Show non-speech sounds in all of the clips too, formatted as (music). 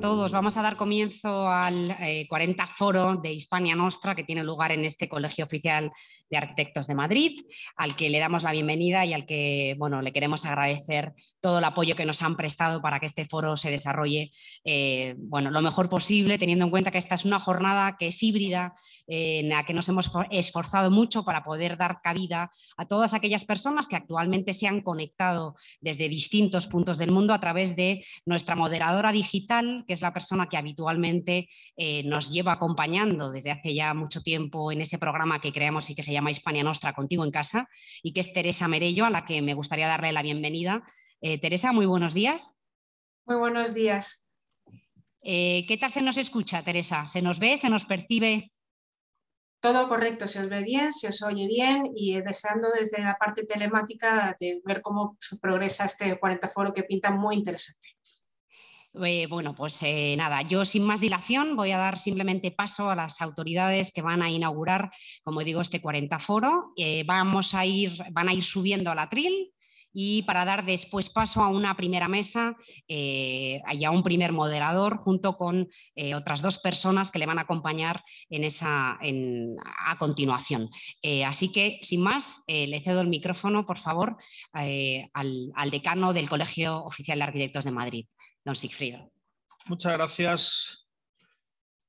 todos. Vamos a dar comienzo al 40 eh, foro de Hispania Nostra que tiene lugar en este Colegio Oficial de Arquitectos de Madrid, al que le damos la bienvenida y al que bueno, le queremos agradecer todo el apoyo que nos han prestado para que este foro se desarrolle eh, bueno, lo mejor posible, teniendo en cuenta que esta es una jornada que es híbrida, eh, en la que nos hemos esforzado mucho para poder dar cabida a todas aquellas personas que actualmente se han conectado desde distintos puntos del mundo a través de nuestra moderadora digital que es la persona que habitualmente eh, nos lleva acompañando desde hace ya mucho tiempo en ese programa que creamos y que se llama Hispania Nostra Contigo en Casa, y que es Teresa Merello, a la que me gustaría darle la bienvenida. Eh, Teresa, muy buenos días. Muy buenos días. Eh, ¿Qué tal se nos escucha, Teresa? ¿Se nos ve? ¿Se nos percibe? Todo correcto, se os ve bien, se os oye bien y deseando desde la parte telemática de ver cómo progresa este 40 foro que pinta muy interesante. Eh, bueno, pues eh, nada, yo sin más dilación voy a dar simplemente paso a las autoridades que van a inaugurar, como digo, este 40 foro. Eh, vamos a ir, van a ir subiendo al atril y para dar después paso a una primera mesa eh, y a un primer moderador junto con otras dos personas que le van a acompañar en esa, a continuación. así que, sin más, le cedo el micrófono, por favor, al decano del Colegio Oficial de Arquitectos de Madrid don Sigfrido. Muchas gracias.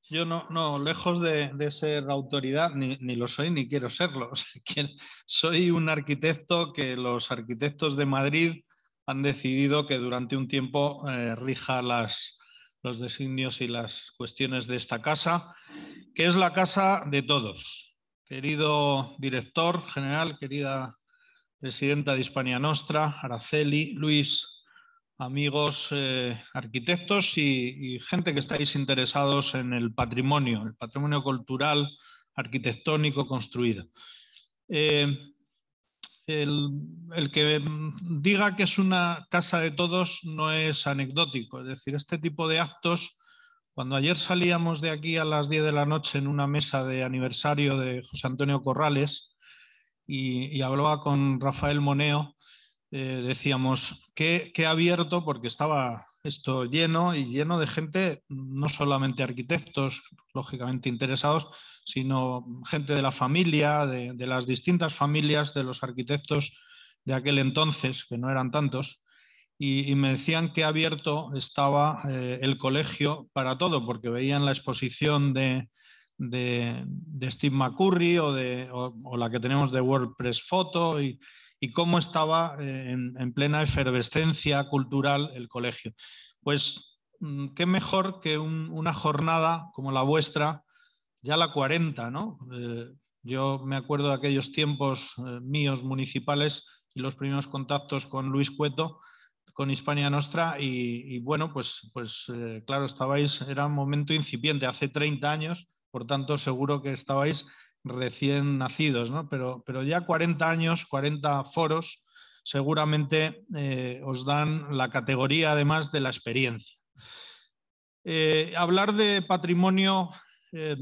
Yo no, no lejos de, ser autoridad, ni, lo soy ni quiero serlo. (laughs) soy un arquitecto que los arquitectos de Madrid han decidido que durante un tiempo eh, rija las, los designios y las cuestiones de esta casa, que es la casa de todos. Querido director general, querida presidenta de Hispania Nostra, Araceli, Luis, amigos eh, arquitectos y, gente que estáis interesados en el patrimonio, el patrimonio cultural, arquitectónico construido. Eh, el, que diga que es una casa de todos no es anecdótico, es decir, este tipo de actos, cuando ayer salíamos de aquí a las 10 de la noche en una mesa de aniversario de José Antonio Corrales y hablaba con Rafael Moneo, eh, decíamos, que abierto, porque estaba esto lleno y lleno de gente, no solamente arquitectos, lógicamente interesados, sino gente de la familia, de, las distintas familias de los arquitectos de aquel entonces, que no eran tantos, y, me decían que abierto estaba eh, el colegio para todo, porque veían la exposición de, Steve McCurry o, de, la que tenemos de WordPress Photo y, y cómo estaba eh, en, plena efervescencia cultural el colegio. Pues mm, qué mejor que una jornada como la vuestra, ya la 40, ¿no? Eh, yo me acuerdo de aquellos tiempos eh, míos municipales y los primeros contactos con Luis Cueto, con Hispania Nostra, y, bueno, pues, pues claro, estabais, era un momento incipiente, hace 30 años, por tanto seguro que estabais recién nacidos, ¿no? pero, pero ya 40 años, 40 foros, seguramente eh, os dan la categoría además de la experiencia. Eh, hablar de patrimonio eh,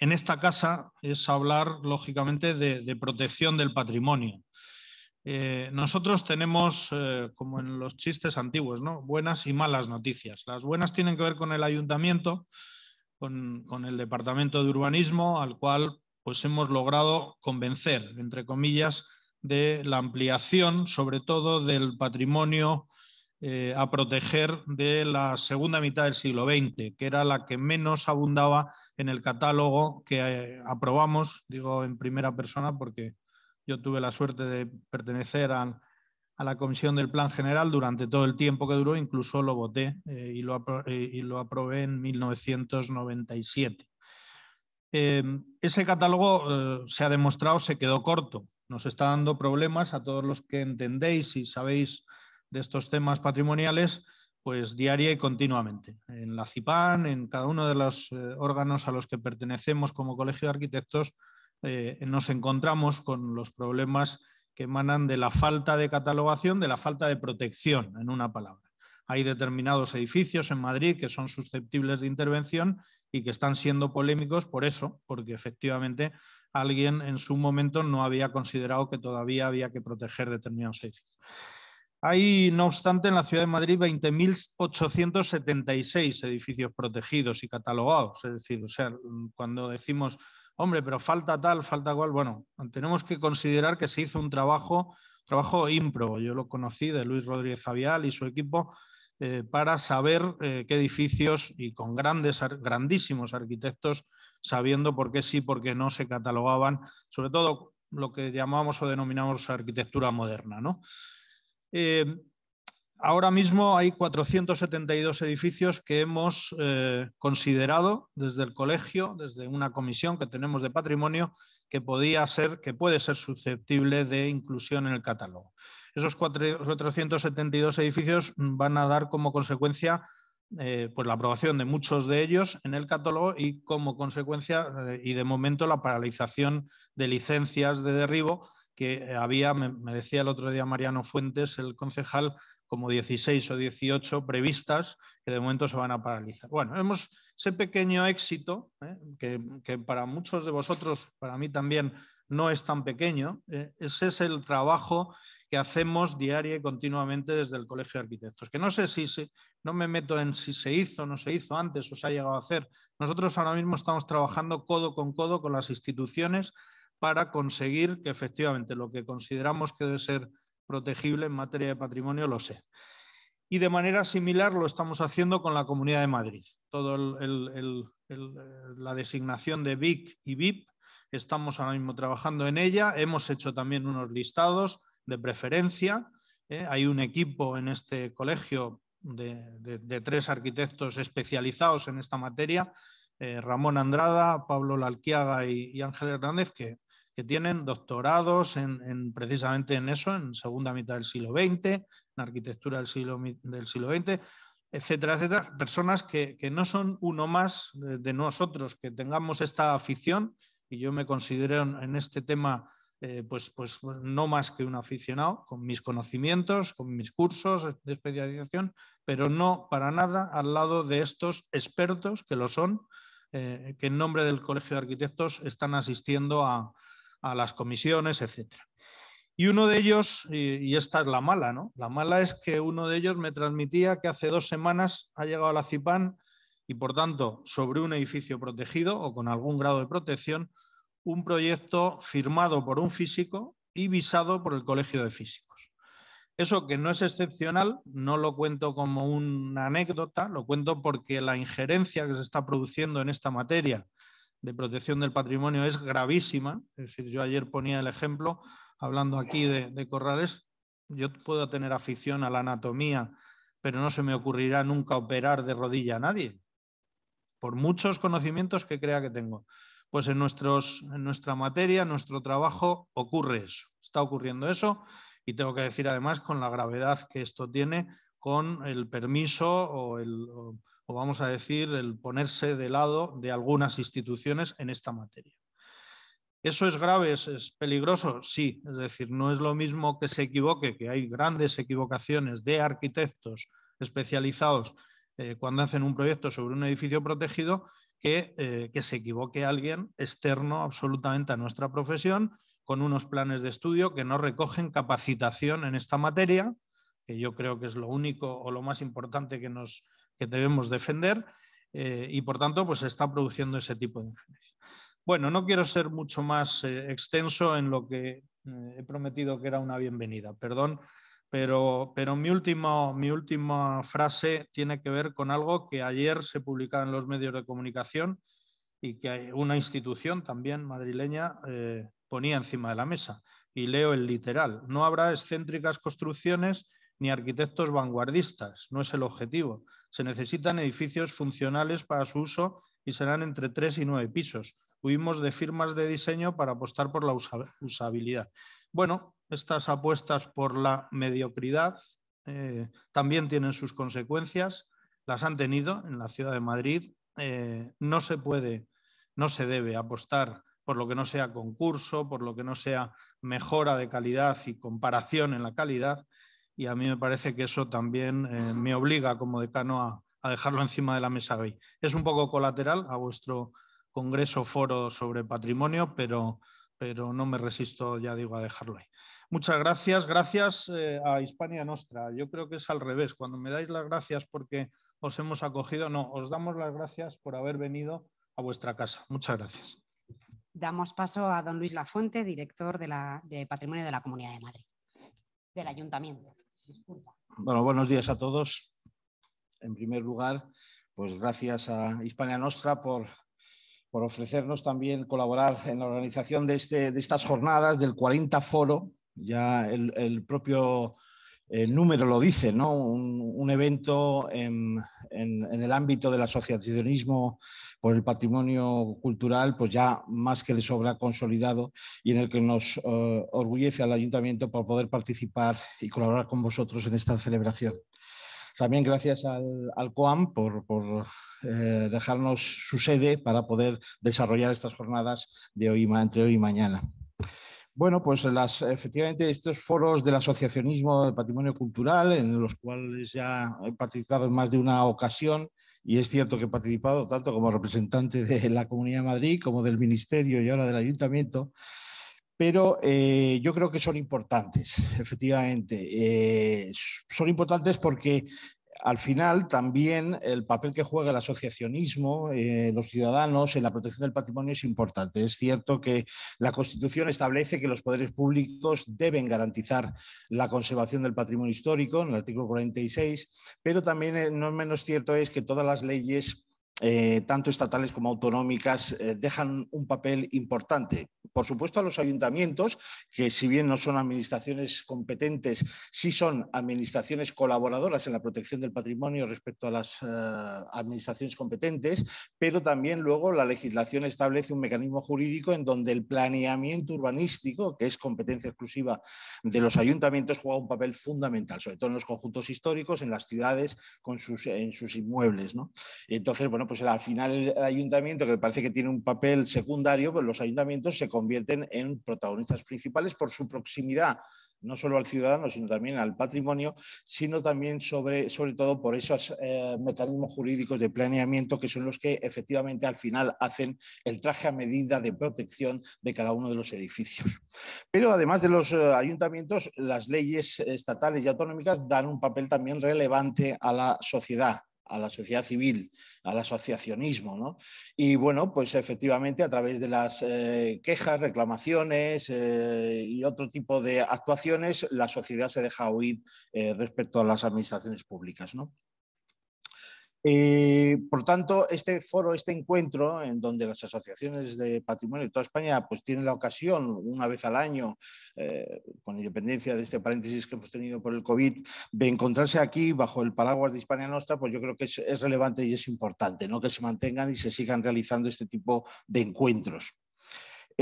en esta casa es hablar, lógicamente, de, protección del patrimonio. nosotros tenemos, como en los chistes antiguos, ¿no? buenas y malas noticias. Las buenas tienen que ver con el ayuntamiento, con, con el departamento de urbanismo, al cual pues hemos logrado convencer, entre comillas, de la ampliación, sobre todo del patrimonio eh, a proteger de la segunda mitad del siglo XX, que era la que menos abundaba en el catálogo que eh, aprobamos, digo en primera persona porque yo tuve la suerte de pertenecer a, la Comisión del Plan General durante todo el tiempo que duró, incluso lo voté eh, y, lo y lo aprobé en 1997. Em, ese catálogo eh, se ha demostrado, se quedó corto. Nos está dando problemas a todos los que entendéis y sabéis de estos temas patrimoniales, pues diaria y continuamente. En la CIPAN, en cada uno de los eh, órganos a los que pertenecemos como Colegio de Arquitectos, eh, nos encontramos con los problemas que emanan de la falta de catalogación, de la falta de protección, en una palabra hay determinados edificios en Madrid que son susceptibles de intervención y que están siendo polémicos por eso, porque efectivamente alguien en su momento no había considerado que todavía había que proteger determinados edificios. Hay, no obstante, en la ciudad de Madrid 20.876 edificios protegidos y catalogados. Es decir, sea, cuando decimos, hombre, pero falta tal, falta cual, bueno, tenemos que considerar que se hizo un trabajo, trabajo impro. Yo lo conocí de Luis Rodríguez Avial y su equipo, eh, para saber eh, qué edificios y con grandes, grandísimos arquitectos sabiendo por qué sí, por qué no se catalogaban, sobre todo lo que llamamos o denominamos arquitectura moderna. Eh, ahora mismo hay 472 edificios que hemos considerado desde el colegio, desde una comisión que tenemos de patrimonio, que podía ser, que puede ser susceptible de inclusión en el catálogo. Esos 472 edificios van a dar como consecuencia eh, pues la aprobación de muchos de ellos en el catálogo y como consecuencia eh, y de momento la paralización de licencias de derribo que eh, había, me decía el otro día Mariano Fuentes, el concejal, como 16 o 18 previstas que de momento se van a paralizar. Bueno, hemos ese pequeño éxito, eh, que, para muchos de vosotros, para mí también, no es tan pequeño. Eh, ese es el trabajo que hacemos diario y continuamente desde el Colegio de Arquitectos, que no sé si, no me meto en si se hizo, no se hizo antes o se ha llegado a hacer. Nosotros ahora mismo estamos trabajando codo con codo con las instituciones para conseguir que efectivamente lo que consideramos que debe ser protegible en materia de patrimonio, lo sé. Y de manera similar lo estamos haciendo con la Comunidad de Madrid. Todo eh, la designación de BIC y VIP, estamos ahora mismo trabajando en ella. Hemos hecho también unos listados de preferencia. ¿eh? Hay un equipo en este colegio de, tres arquitectos especializados en esta materia, eh, Ramón Andrada, Pablo Lalquiaga y, y, Ángel Hernández, que tienen doctorados en, precisamente en eso, en segunda mitad del siglo XX, en arquitectura del siglo, del siglo XX, etcétera, etcétera. Personas que, no son uno más de, nosotros, que tengamos esta afición, y yo me considero en, este tema eh, pues, pues no más que un aficionado, con mis conocimientos, con mis cursos de especialización, pero no para nada al lado de estos expertos que lo son, eh, que en nombre del Colegio de Arquitectos están asistiendo a, a las comisiones, etcétera. Y uno de ellos, y, esta es la mala, ¿no? La mala es que uno de ellos me transmitía que hace dos semanas ha llegado a la CIPAN y, por tanto, sobre un edificio protegido o con algún grado de protección, un proyecto firmado por un físico y visado por el Colegio de Físicos. Eso que no es excepcional, no lo cuento como una anécdota, lo cuento porque la injerencia que se está produciendo en esta materia de protección del patrimonio es gravísima. Es decir, yo ayer ponía el ejemplo, hablando aquí de, corrales, yo puedo tener afición a la anatomía, pero no se me ocurrirá nunca operar de rodilla a nadie, por muchos conocimientos que crea que tengo. Pues en, nuestros, en nuestra materia, en nuestro trabajo, ocurre eso. Está ocurriendo eso y tengo que decir además con la gravedad que esto tiene, con el permiso o el o vamos a decir, el ponerse de lado de algunas instituciones en esta materia. ¿Eso es grave? ¿Es, peligroso? Sí, es decir, no es lo mismo que se equivoque, que hay grandes equivocaciones de arquitectos especializados eh, cuando hacen un proyecto sobre un edificio protegido, que, eh, que se equivoque alguien externo absolutamente a nuestra profesión con unos planes de estudio que no recogen capacitación en esta materia, que yo creo que es lo único o lo más importante que nos, que debemos defender eh, y por tanto pues está produciendo ese tipo de ingeniería. Bueno, no quiero ser mucho más eh, extenso en lo que eh, he prometido que era una bienvenida, perdón, pero, pero mi, último, mi última frase tiene que ver con algo que ayer se publicaba en los medios de comunicación y que una institución también madrileña ponía encima de la mesa. Y leo el literal. No habrá excéntricas construcciones ni arquitectos vanguardistas, no es el objetivo. Se necesitan edificios funcionales para su uso y serán entre tres y nueve pisos. Huimos de firmas de diseño para apostar por la usabilidad. Bueno, estas apuestas por la mediocridad eh, también tienen sus consecuencias, las han tenido en la ciudad de Madrid. Eh, no se puede, no se debe apostar por lo que no sea concurso, por lo que no sea mejora de calidad y comparación en la calidad, y a mí me parece que eso también eh, me obliga como decano a, dejarlo encima de la mesa hoy. Es un poco colateral a vuestro congreso foro sobre patrimonio, pero, pero no me resisto, ya digo, a dejarlo ahí. Muchas gracias, gracias eh, a Hispania Nostra. Yo creo que es al revés, cuando me dais las gracias porque os hemos acogido, no, os damos las gracias por haber venido a vuestra casa. Muchas gracias. Damos paso a don Luis Lafuente, director de Patrimonio de la Comunidad de Madrid, del Ayuntamiento. Bueno, buenos días a todos. En primer lugar, pues gracias a Hispania Nostra por, por ofrecernos también colaborar en la organización de, este, de estas jornadas del 40 Foro. Ya el, el propio el número lo dice, ¿no? Un, evento en, el ámbito del asociacionismo por el patrimonio cultural, pues ya más que de sobra consolidado y en el que nos eh, orgullece al ayuntamiento por poder participar y colaborar con vosotros en esta celebración. También gracias al, COAM por, eh, dejarnos su sede para poder desarrollar estas jornadas de hoy, entre hoy y mañana. Bueno, pues efectivamente estos foros del asociacionismo del patrimonio cultural, en los cuales ya he participado en más de una ocasión, y es cierto que he participado tanto como representante de la Comunidad de Madrid como del Ministerio y ahora del Ayuntamiento, pero eh, yo creo que son importantes, efectivamente. Eh, son importantes porque al final también el papel que juega el asociacionismo, eh, los ciudadanos en la protección del patrimonio es importante. Es cierto que la Constitución establece que los poderes públicos deben garantizar la conservación del patrimonio histórico en el artículo 46, pero también eh, no menos cierto es que todas las leyes eh, tanto estatales como autonómicas, eh, dejan un papel importante. Por supuesto, a los ayuntamientos, que si bien no son administraciones competentes, sí son administraciones colaboradoras en la protección del patrimonio respecto a las eh, administraciones competentes, pero también luego la legislación establece un mecanismo jurídico en donde el planeamiento urbanístico, que es competencia exclusiva de los ayuntamientos, juega un papel fundamental, sobre todo en los conjuntos históricos, en las ciudades, en sus inmuebles. Entonces, bueno, pues al final el ayuntamiento, que parece que tiene un papel secundario, pues los ayuntamientos se convierten en protagonistas principales por su proximidad no solo al ciudadano, sino también al patrimonio, sino también sobre, todo por esos eh, mecanismos jurídicos de planeamiento que son los que efectivamente al final hacen el traje a medida de protección de cada uno de los edificios. Pero además de los eh, ayuntamientos, las leyes estatales y autonómicas dan un papel también relevante a la sociedad a la sociedad civil, al asociacionismo. ¿no? Y bueno, pues efectivamente a través de las eh, quejas, reclamaciones eh, y otro tipo de actuaciones, la sociedad se deja oír eh, respecto a las administraciones públicas. ¿no? Y eh, por tanto, este foro, este encuentro, en donde las asociaciones de patrimonio de toda España pues, tienen la ocasión, una vez al año, eh, con independencia de este paréntesis que hemos tenido por el COVID, de encontrarse aquí bajo el paraguas de Hispania Nostra, pues yo creo que es, es relevante y es importante ¿no? que se mantengan y se sigan realizando este tipo de encuentros.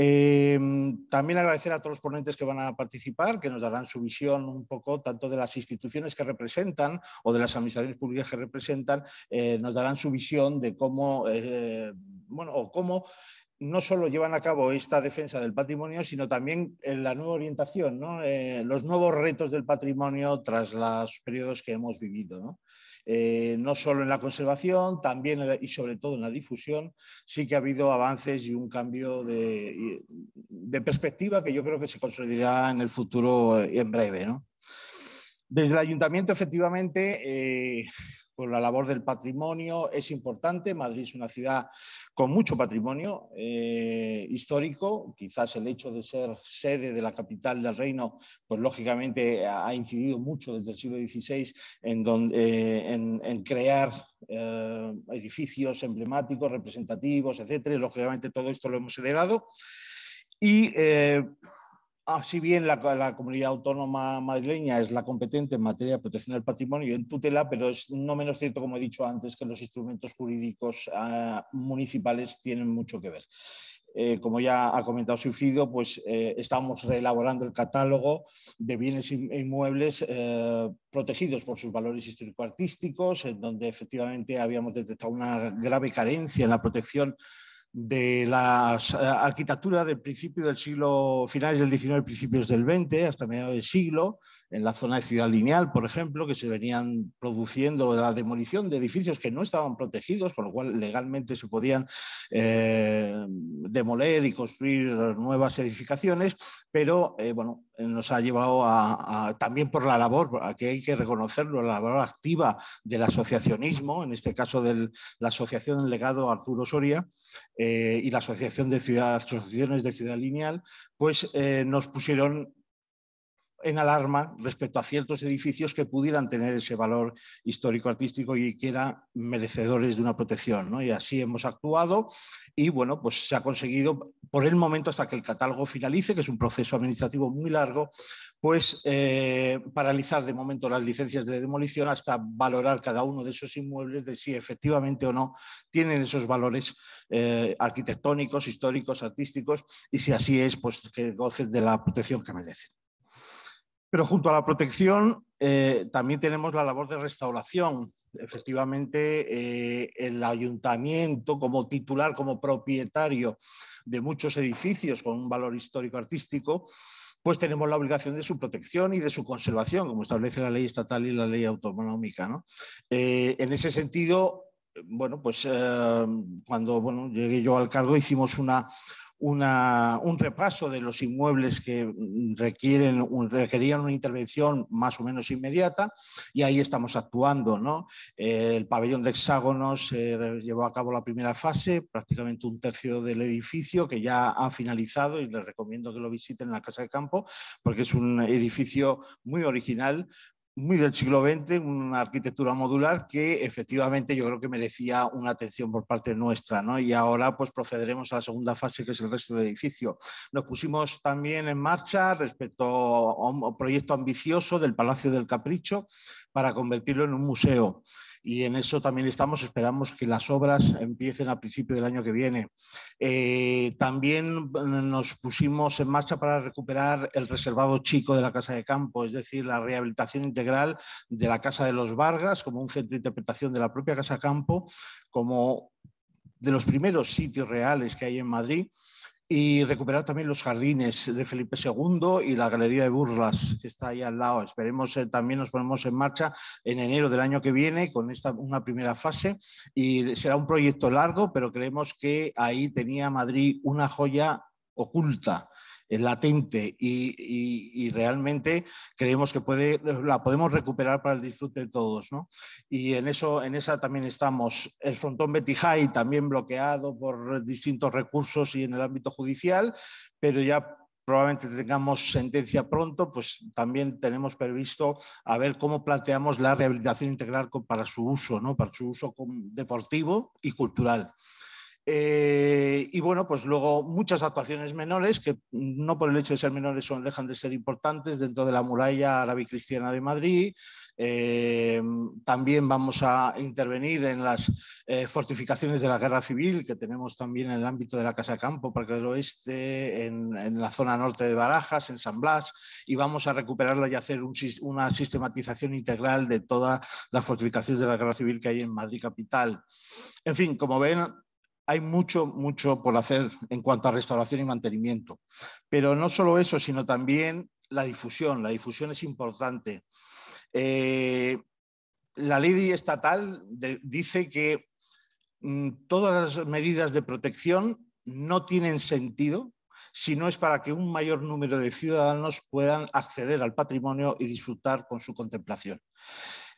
Em, también agradecer a todos los ponentes que van a participar, que nos darán su visión un poco tanto de las instituciones que representan o de las administraciones públicas que representan, eh, nos darán su visión de cómo, eh, bueno, o cómo no solo llevan a cabo esta defensa del patrimonio, sino también eh, la nueva orientación, los nuevos retos del patrimonio tras los periodos que hemos vivido. Eh, no solo en la conservación, también y sobre todo en la difusión, sí que ha habido avances y un cambio de, perspectiva que yo creo que se consolidará en el futuro eh, en breve. Desde el ayuntamiento, efectivamente, eh, la labor del patrimonio. Es importante, Madrid es una ciudad con mucho patrimonio eh, histórico, quizás el hecho de ser sede de la capital del reino, pues lógicamente ha incidido mucho desde el siglo XVI en, donde, eh, en, crear eh, edificios emblemáticos, representativos, etcétera. lógicamente todo esto lo hemos heredado. Y Ah, si bien la, comunidad autónoma madrileña es la competente en materia de protección del patrimonio y en tutela, pero es no menos cierto, como he dicho antes, que los instrumentos jurídicos ah, municipales tienen mucho que ver. Eh, como ya ha comentado Sufido, pues eh, estamos reelaborando el catálogo de bienes inmuebles eh, protegidos por sus valores histórico-artísticos, en donde efectivamente habíamos detectado una grave carencia en la protección de la eh, arquitectura del principio del siglo, finales del XIX, principios del XX, hasta mediados del siglo, en la zona de Ciudad Lineal, por ejemplo, que se venían produciendo la demolición de edificios que no estaban protegidos, con lo cual legalmente se podían eh, demoler y construir nuevas edificaciones, pero eh, bueno, nos ha llevado a, también por la labor, que hay que reconocerlo, la labor activa del asociacionismo, en este caso de la Asociación del Legado Arturo Soria eh, y la Asociación de Ciudad, Asociaciones de Ciudad Lineal, pues eh, nos pusieron en alarma respecto a ciertos edificios que pudieran tener ese valor histórico-artístico y que eran merecedores de una protección. Y así hemos actuado y bueno, pues se ha conseguido por el momento hasta que el catálogo finalice, que es un proceso administrativo muy largo, pues eh, paralizar de momento las licencias de demolición hasta valorar cada uno de esos inmuebles de si efectivamente o no tienen esos valores eh, arquitectónicos, históricos, artísticos y si así es, pues que gocen de la protección que merecen. Pero junto a la protección eh, también tenemos la labor de restauración. Efectivamente, eh, el ayuntamiento como titular, como propietario de muchos edificios con un valor histórico-artístico, pues tenemos la obligación de su protección y de su conservación, como establece la ley estatal y la ley autonómica. Eh, en ese sentido, bueno, pues cuando llegué yo al cargo hicimos una, un repaso de los inmuebles que mm, requieren, requerían una intervención más o menos inmediata y ahí estamos actuando. ¿no? Eh, el pabellón de hexágonos se llevó a cabo la primera fase, prácticamente un tercio del edificio que ya ha finalizado y les recomiendo que lo visiten en la Casa de Campo porque es un edificio muy original, muy del siglo XX, una arquitectura modular que efectivamente yo creo que merecía una atención por parte nuestra, Y ahora pues procederemos a la segunda fase que es el resto del edificio. Nos pusimos también en marcha respecto a un proyecto ambicioso del Palacio del Capricho para convertirlo en un museo y en eso también estamos. Esperamos que las obras empiecen a principio del año que viene. Eh, también mm, nos pusimos en marcha para recuperar el reservado chico de la Casa de Campo, es decir, la rehabilitación integral de la Casa de los Vargas como un centro de interpretación de la propia Casa Campo, como de los primeros sitios reales que hay en Madrid y recuperar también los jardines de Felipe II y la galería de burlas que está ahí al lado. Esperemos eh, también nos ponemos en marcha en enero del año que viene con esta una primera fase y será un proyecto largo, pero creemos que ahí tenía Madrid una joya oculta latente y, realmente creemos que puede, la podemos recuperar para el disfrute de todos. Y en, eso, en esa también estamos. El frontón Betty High también bloqueado por distintos recursos y en el ámbito judicial, pero ya probablemente tengamos sentencia pronto, pues también tenemos previsto a ver cómo planteamos la rehabilitación integral para su uso, ¿no? para su uso deportivo y cultural. Eh, y bueno, pues luego muchas actuaciones menores que no por el hecho de ser menores son, dejan de ser importantes dentro de la muralla árabe cristiana de Madrid. Eh, también vamos a intervenir en las eh, fortificaciones de la guerra civil que tenemos también en el ámbito de la Casa de Campo, Parque del Oeste, en, la zona norte de Barajas, en San Blas, y vamos a recuperarla y hacer una sistematización integral de todas las fortificaciones de la guerra civil que hay en Madrid capital. En fin, como ven, hay mucho, mucho por hacer en cuanto a restauración y mantenimiento. Pero no solo eso, sino también la difusión. La difusión es importante. Eh, la ley estatal dice que mm, todas las medidas de protección no tienen sentido si no es para que un mayor número de ciudadanos puedan acceder al patrimonio y disfrutar con su contemplación.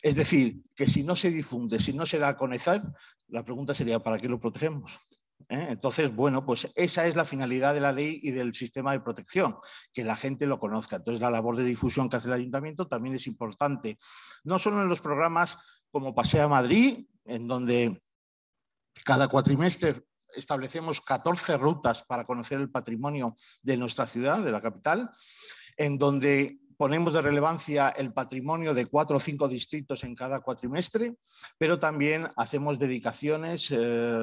Es decir, que si no se difunde, si no se da a conocer, la pregunta sería, ¿para qué lo protegemos? ¿Eh? Entonces, bueno, pues esa es la finalidad de la ley y del sistema de protección, que la gente lo conozca. Entonces, la labor de difusión que hace el ayuntamiento también es importante, no solo en los programas como a Madrid, en donde cada cuatrimestre establecemos 14 rutas para conocer el patrimonio de nuestra ciudad, de la capital, en donde ponemos de relevancia el patrimonio de cuatro o cinco distritos en cada cuatrimestre, pero también hacemos dedicaciones eh,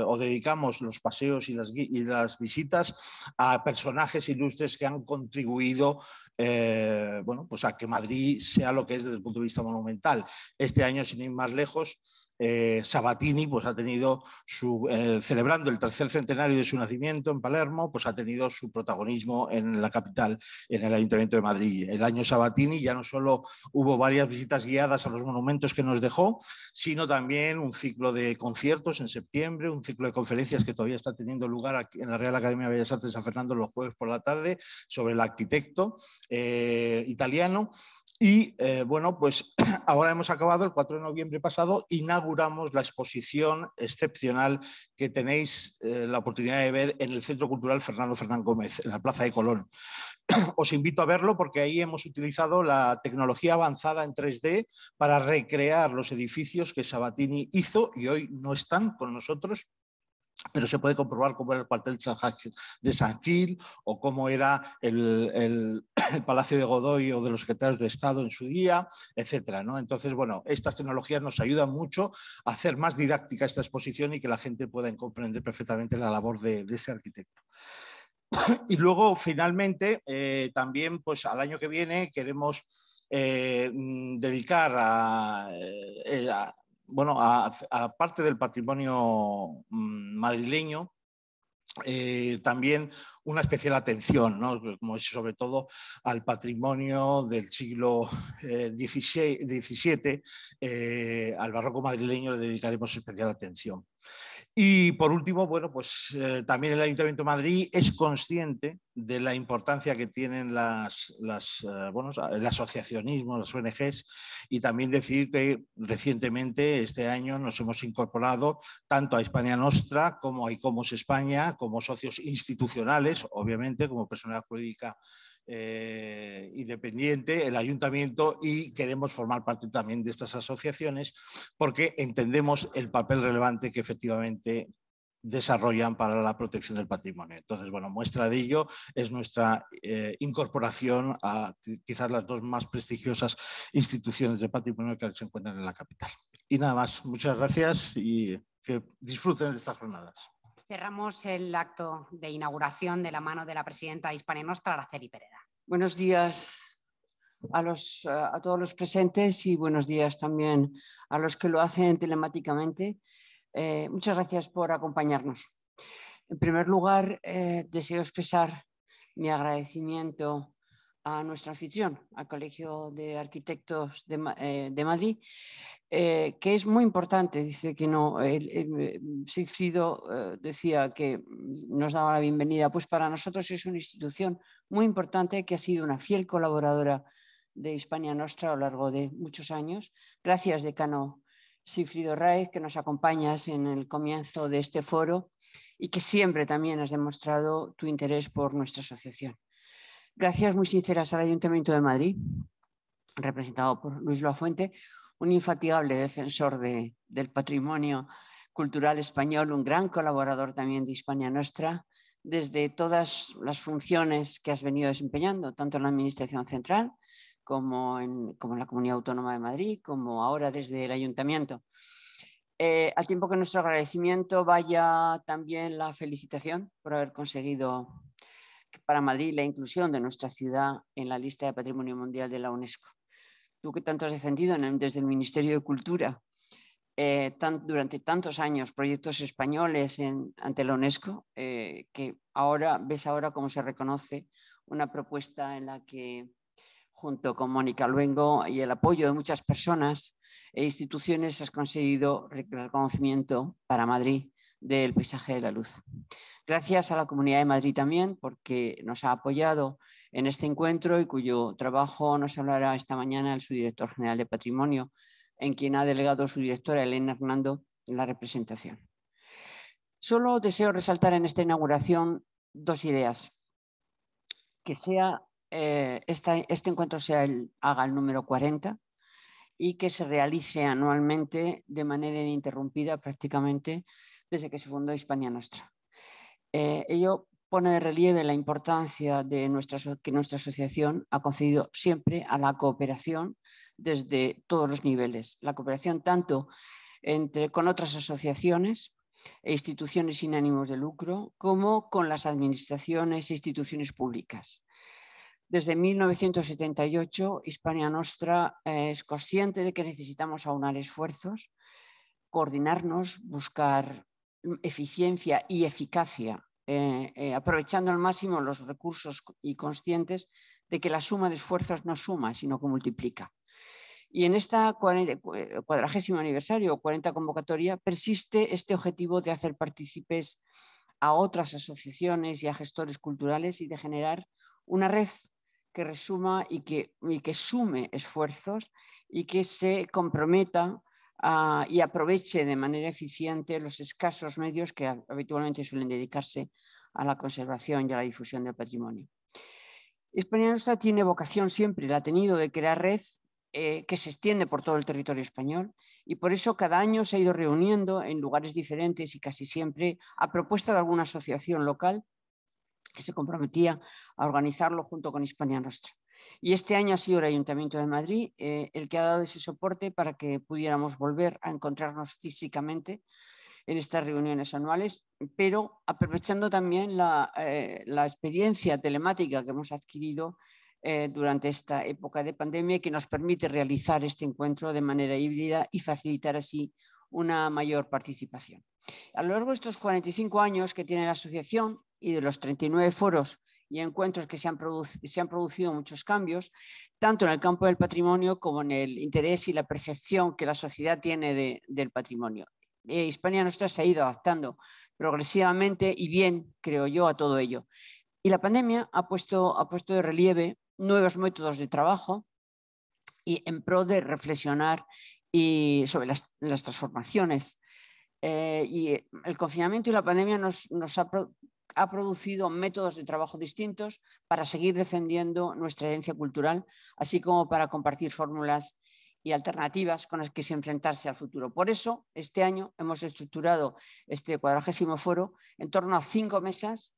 o dedicamos los paseos y las, visitas a personajes ilustres que han contribuido eh, bueno, pues a que Madrid sea lo que es desde el punto de vista monumental. Este año, sin ir más lejos, eh, Sabatini pues ha tenido su, eh, celebrando el tercer centenario de su nacimiento en Palermo, pues ha tenido su protagonismo en la capital, en el Ayuntamiento de Madrid. El año Sabatini ya no solo hubo varias visitas guiadas a los monumentos que nos dejó, sino también un ciclo de conciertos en septiembre, un ciclo de conferencias que todavía está teniendo lugar en la Real Academia de Bellas Artes de San Fernando los jueves por la tarde sobre el arquitecto eh, italiano y eh, bueno, pues (clears throat) ahora hemos acabado, el 4 de noviembre pasado inauguramos la exposición excepcional que tenéis eh, la oportunidad de ver en el Centro Cultural Fernando Fernán Gómez, en la Plaza de Colón. (clears throat) Os invito a verlo porque ahí hemos utilizado la tecnología avanzada en 3D para recrear los edificios que Sabatini hizo y hoy no están con nosotros, pero se puede comprobar cómo era el cuartel de San Gil o cómo era (clears throat) el, Palacio de Godoy o de los secretarios de Estado en su día, etc. Entonces, bueno, estas tecnologías nos ayudan mucho a hacer más didáctica esta exposición y que la gente pueda comprender perfectamente la labor de, ese arquitecto. (clears throat) Y luego, finalmente, eh, también pues, al año que viene queremos eh, mm, dedicar a eh, bueno, aparte del patrimonio mm, madrileño, eh, también una especial atención, ¿no? Como sobre todo al patrimonio del siglo XVII, eh, eh, al barroco madrileño le dedicaremos especial atención. Y por último, bueno, pues eh, también el Ayuntamiento de Madrid es consciente de la importancia que tienen las, las eh, el asociacionismo, las ONGs, y también decir que recientemente, este año, nos hemos incorporado tanto a España Nostra como a ICOMOS España, como socios institucionales, obviamente, como personalidad jurídica eh, independiente, el ayuntamiento, y queremos formar parte también de estas asociaciones porque entendemos el papel relevante que efectivamente desarrollan para la protección del patrimonio. Entonces, bueno, muestra de ello es nuestra eh, incorporación a quizás las dos más prestigiosas instituciones de patrimonio que se encuentran en la capital. Y nada más, muchas gracias y que disfruten de estas jornadas. Cerramos el acto de inauguración de la mano de la presidenta Nostra Araceli Pereda. Buenos días eh, a, todos los presentes y buenos días también a los que lo hacen telemáticamente. Eh, muchas gracias por acompañarnos. En primer lugar, eh, deseo expresar mi agradecimiento a nuestra afición, al Colegio de Arquitectos de, eh, Madrid, eh, que es muy importante. Dice que no, el, mm, Sigfrido eh, decía que mm, nos daba la bienvenida. Pues para nosotros es una institución muy importante que ha sido una fiel colaboradora de Hispania Nostra a lo largo de muchos años. Gracias, decano Sigfrido Raez, que nos acompañas en el comienzo de este foro y que siempre también has demostrado tu interés por nuestra asociación. Gracias muy sinceras al Ayuntamiento de Madrid, representado por Luis Loafuente, un infatigable defensor del patrimonio cultural español, un gran colaborador también de Hispania Nuestra, desde todas las funciones que has venido desempeñando, tanto en la Administración Central como en, la Comunidad Autónoma de Madrid, como ahora desde el Ayuntamiento. Eh, al tiempo que nuestro agradecimiento vaya también la felicitación por haber conseguido para Madrid la inclusión de nuestra ciudad en la lista de Patrimonio Mundial de la UNESCO. Tú que tanto has defendido desde el Ministerio de Cultura eh, durante tantos años proyectos españoles ante la UNESCO, eh, que ahora ves ahora cómo se reconoce una propuesta en la que junto con Mónica Luengo y el apoyo de muchas personas e instituciones has conseguido reconocimiento para Madrid del paisaje de la luz. Gracias a la Comunidad de Madrid también, porque nos ha apoyado en este encuentro y cuyo trabajo nos hablará esta mañana el subdirector general de Patrimonio, en quien ha delegado su directora Elena Hernando en la representación. Solo deseo resaltar en esta inauguración dos ideas. Que sea, eh, este encuentro sea el, haga el número 40 y que se realice anualmente de manera ininterrumpida prácticamente desde que se fundó Hispania Nostra. Eh, ello pone de relieve la importancia de nuestra, que nuestra asociación ha concedido siempre a la cooperación desde todos los niveles. La cooperación tanto entre, con otras asociaciones e instituciones sin ánimos de lucro, como con las administraciones e instituciones públicas. Desde 1978, Hispania Nostra eh, es consciente de que necesitamos aunar esfuerzos, coordinarnos, buscar Mm, eficiencia y eficacia, eh, eh, aprovechando al máximo los recursos y conscientes de que la suma de esfuerzos no suma, sino que multiplica. Y en esta eh, cuadragésimo aniversario o 40 convocatoria persiste este objetivo de hacer partícipes a otras asociaciones y a gestores culturales y de generar una red que resuma y que, y que sume esfuerzos y que se comprometa Ah, y aproveche de manera eficiente los escasos medios que habitualmente suelen dedicarse a la conservación y a la difusión del patrimonio. España Nuestra tiene vocación siempre, la ha tenido, de crear red eh, que se extiende por todo el territorio español y por eso cada año se ha ido reuniendo en lugares diferentes y casi siempre a propuesta de alguna asociación local que se comprometía a organizarlo junto con Hispania Nostra. Y este año ha sido el Ayuntamiento de Madrid eh, el que ha dado ese soporte para que pudiéramos volver a encontrarnos físicamente en estas reuniones anuales, pero aprovechando también la, eh, experiencia telemática que hemos adquirido eh, durante esta época de pandemia que nos permite realizar este encuentro de manera híbrida y facilitar así una mayor participación. A lo largo de estos 45 años que tiene la asociación, y de los 39 foros y encuentros que se han, se han, producido muchos cambios, tanto en el campo del patrimonio como en el interés y la percepción que la sociedad tiene del patrimonio. Eh, Hispania Nuestra se ha ido adaptando progresivamente y bien, creo yo, a todo ello. Y la pandemia ha puesto, ha puesto de relieve nuevos métodos de trabajo y en pro de reflexionar y sobre las, transformaciones. Eh, y el confinamiento y la pandemia nos, nos ha ha producido métodos de trabajo distintos para seguir defendiendo nuestra herencia cultural, así como para compartir fórmulas y alternativas con las que se enfrentarse al futuro. Por eso, este año hemos estructurado este cuadragésimo foro en torno a cinco mesas,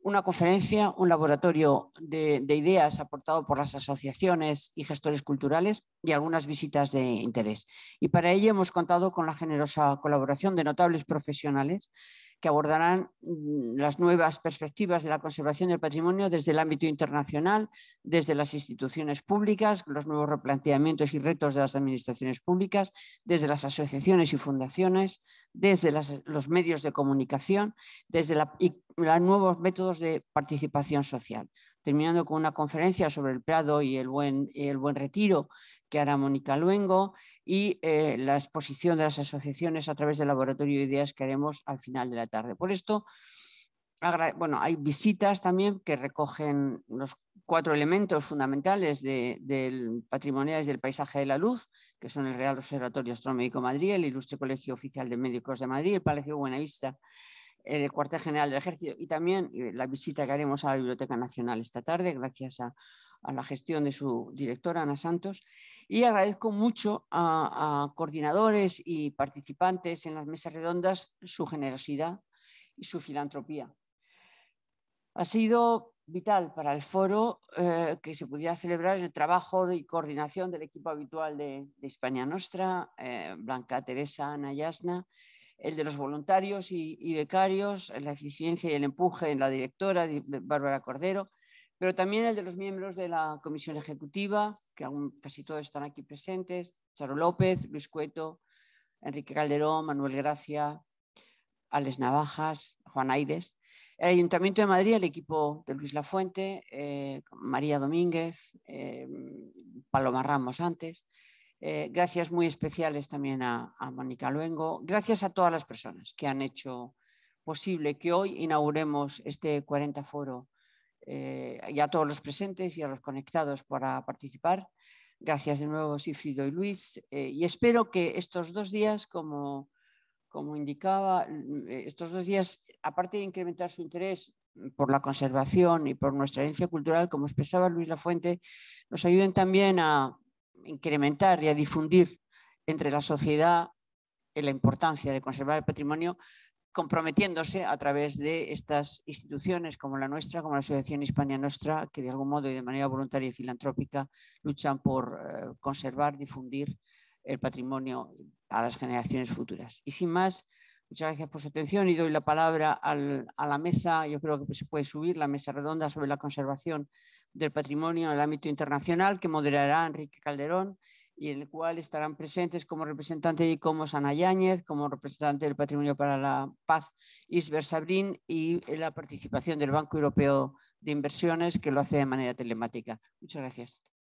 una conferencia, un laboratorio de, de ideas aportado por las asociaciones y gestores culturales y algunas visitas de interés. Y para ello hemos contado con la generosa colaboración de notables profesionales que abordarán mm, las nuevas perspectivas de la conservación del patrimonio desde el ámbito internacional, desde las instituciones públicas, los nuevos replanteamientos y retos de las administraciones públicas, desde las asociaciones y fundaciones, desde los medios de comunicación, desde y los nuevos métodos de participación social terminando con una conferencia sobre el Prado y el buen retiro que hará Mónica Luengo y eh, la exposición de las asociaciones a través del laboratorio de ideas que haremos al final de la tarde. Por esto, bueno, hay visitas también que recogen los cuatro elementos fundamentales del del y del paisaje de la luz, que son el Real Observatorio Astronómico Madrid, el Ilustre Colegio Oficial de Médicos de Madrid, el Palacio Buenavista, el Cuartel General del Ejército y también eh, la visita que haremos a la Biblioteca Nacional esta tarde, gracias a a la gestión de su directora, Ana Santos, y agradezco mucho a, coordinadores y participantes en las mesas redondas su generosidad y su filantropía. Ha sido vital para el foro eh, que se pudiera celebrar el trabajo y coordinación del equipo habitual de, España Nostra, eh, Blanca Teresa, Ana Yasna, el de los voluntarios y, y, becarios, la eficiencia y el empuje en la directora Bárbara Cordero, pero también el de los miembros de la Comisión Ejecutiva, que aún casi todos están aquí presentes, Charo López, Luis Cueto, Enrique Calderón, Manuel Gracia, Alex Navajas, Juan Aires, el Ayuntamiento de Madrid, el equipo de Luis Lafuente, eh, María Domínguez, eh, Paloma Ramos antes. Eh, gracias muy especiales también a, a Mónica Luengo. Gracias a todas las personas que han hecho posible que hoy inauguremos este 40 foro eh, y a todos los presentes y a los conectados para participar. Gracias de nuevo, Sifrido y Luis. Eh, y espero que estos dos días, como, como indicaba, mm, eh, estos dos días, aparte de incrementar su interés por la conservación y por nuestra herencia cultural, como expresaba Luis Lafuente, nos ayuden también a incrementar y a difundir entre la sociedad la importancia de conservar el patrimonio, comprometiéndose a través de estas instituciones como la nuestra, como la Asociación Hispania Nuestra, que de algún modo y de manera voluntaria y filantrópica luchan por eh, conservar, difundir el patrimonio a las generaciones futuras. Y sin más, muchas gracias por su atención y doy la palabra a la mesa, yo creo que se puede subir, la mesa redonda sobre la conservación del patrimonio en el ámbito internacional que moderará Enrique Calderón y en el cual estarán presentes como representante de como Ana Yáñez, como representante del Patrimonio para la Paz Isber Sabrín y eh, la participación del Banco Europeo de Inversiones que lo hace de manera telemática. Muchas gracias.